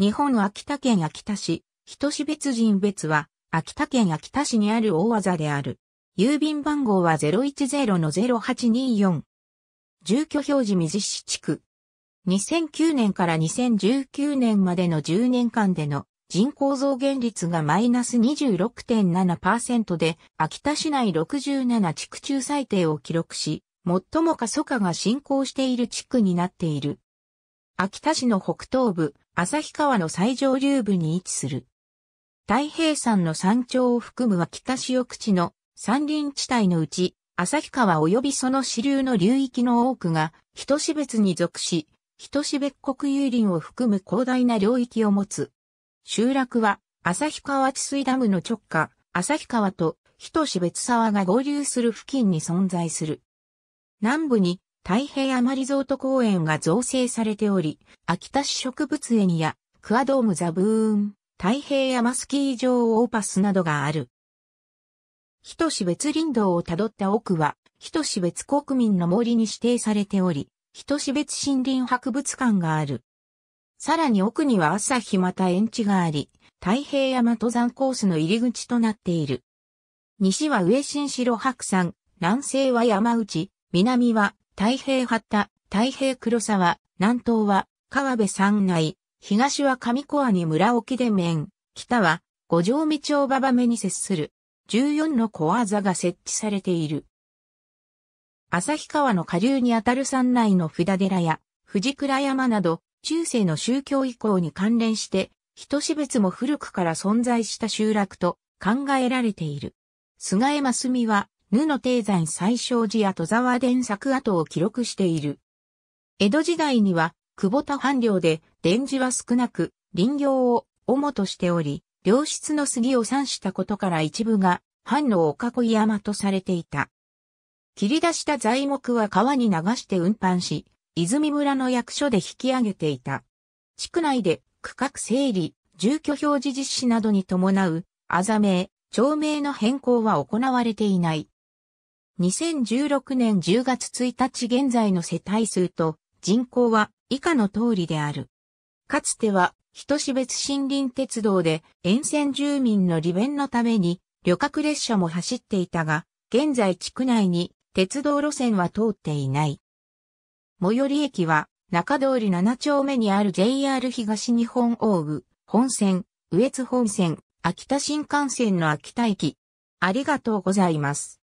日本秋田県秋田市、人種別人別は、秋田県秋田市にある大技である。郵便番号は010-0824。住居表示水市地区。2009年から2019年までの10年間での人口増減率がマイナス26.7%で、秋田市内67地区中最低を記録し、最も過疎化が進行している地区になっている。秋田市の北東部、旭川の最上流部に位置する。太平山の山頂を含む秋田市奥地の山林地帯のうち、旭川及びその支流の流域の多くが、人種別に属し、人種別国有林を含む広大な領域を持つ。集落は、旭川治水ダムの直下、旭川と人種別沢が合流する付近に存在する。南部に太平山リゾート公園が造成されており、秋田市植物園やクアドームザブーン、太平山スキー場オーパスなどがある。人志別林道をたどった奥は、人志別国民の森に指定されており、人志別森林博物館がある。さらに奥には朝日また園地があり、太平山登山コースの入り口となっている。西は上新城白山、南西は山内、南は太平八田、太平黒沢、南東は川辺山内、東は上小阿に村沖で面、北は五条道を馬場目に接する14の小技が設置されている。旭川の下流にあたる山内の札寺や藤倉山など中世の宗教以降に関連して人種別も古くから存在した集落と考えられている。菅江真澄は布の山最小寺や戸沢伝作跡を記録している。江戸時代には、久保田藩領で、伝寺は少なく、林業を主としており、良質の杉を産したことから一部が、藩のお囲い山とされていた。切り出した材木は川に流して運搬し、泉村の役所で引き上げていた。地区内で区画整理、住居表示実施などに伴う、あざ名、町名の変更は行われていない。2016年10月1日現在の世帯数と人口は以下の通りである。かつては、人種別森林鉄道で沿線住民の利便のために旅客列車も走っていたが、現在地区内に鉄道路線は通っていない。最寄り駅は中通り7丁目にある JR 東日本大部本線、上越本線、秋田新幹線の秋田駅。ありがとうございます。